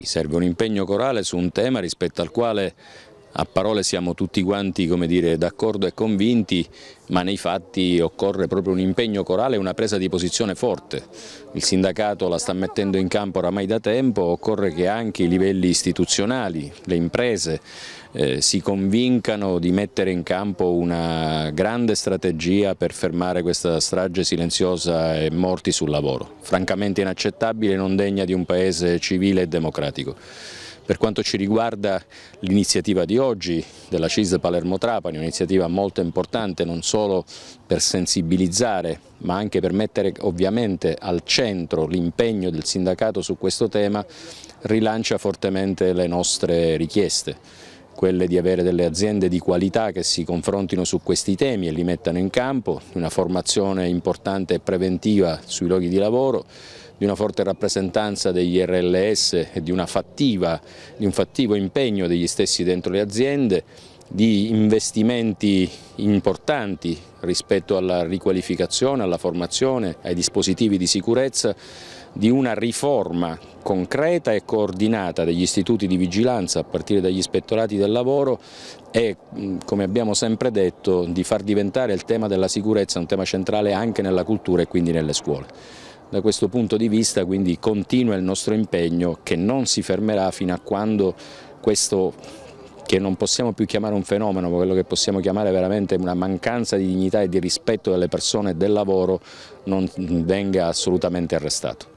Serve un impegno corale su un tema rispetto al quale a parole siamo tutti quanti d'accordo e convinti, ma nei fatti occorre proprio un impegno corale e una presa di posizione forte. Il sindacato la sta mettendo in campo oramai da tempo, occorre che anche i livelli istituzionali, le imprese, eh, si convincano di mettere in campo una grande strategia per fermare questa strage silenziosa e morti sul lavoro. Francamente inaccettabile, e non degna di un paese civile e democratico. Per quanto ci riguarda l'iniziativa di oggi della CIS Palermo-Trapani, un'iniziativa molto importante non solo per sensibilizzare ma anche per mettere ovviamente al centro l'impegno del sindacato su questo tema, rilancia fortemente le nostre richieste quelle di avere delle aziende di qualità che si confrontino su questi temi e li mettano in campo, una formazione importante e preventiva sui luoghi di lavoro, di una forte rappresentanza degli RLS e di, fattiva, di un fattivo impegno degli stessi dentro le aziende, di investimenti importanti rispetto alla riqualificazione, alla formazione, ai dispositivi di sicurezza, di una riforma concreta e coordinata degli istituti di vigilanza a partire dagli ispettorati del lavoro e, come abbiamo sempre detto, di far diventare il tema della sicurezza un tema centrale anche nella cultura e quindi nelle scuole. Da questo punto di vista quindi continua il nostro impegno che non si fermerà fino a quando questo che non possiamo più chiamare un fenomeno, ma quello che possiamo chiamare veramente una mancanza di dignità e di rispetto delle persone e del lavoro non venga assolutamente arrestato.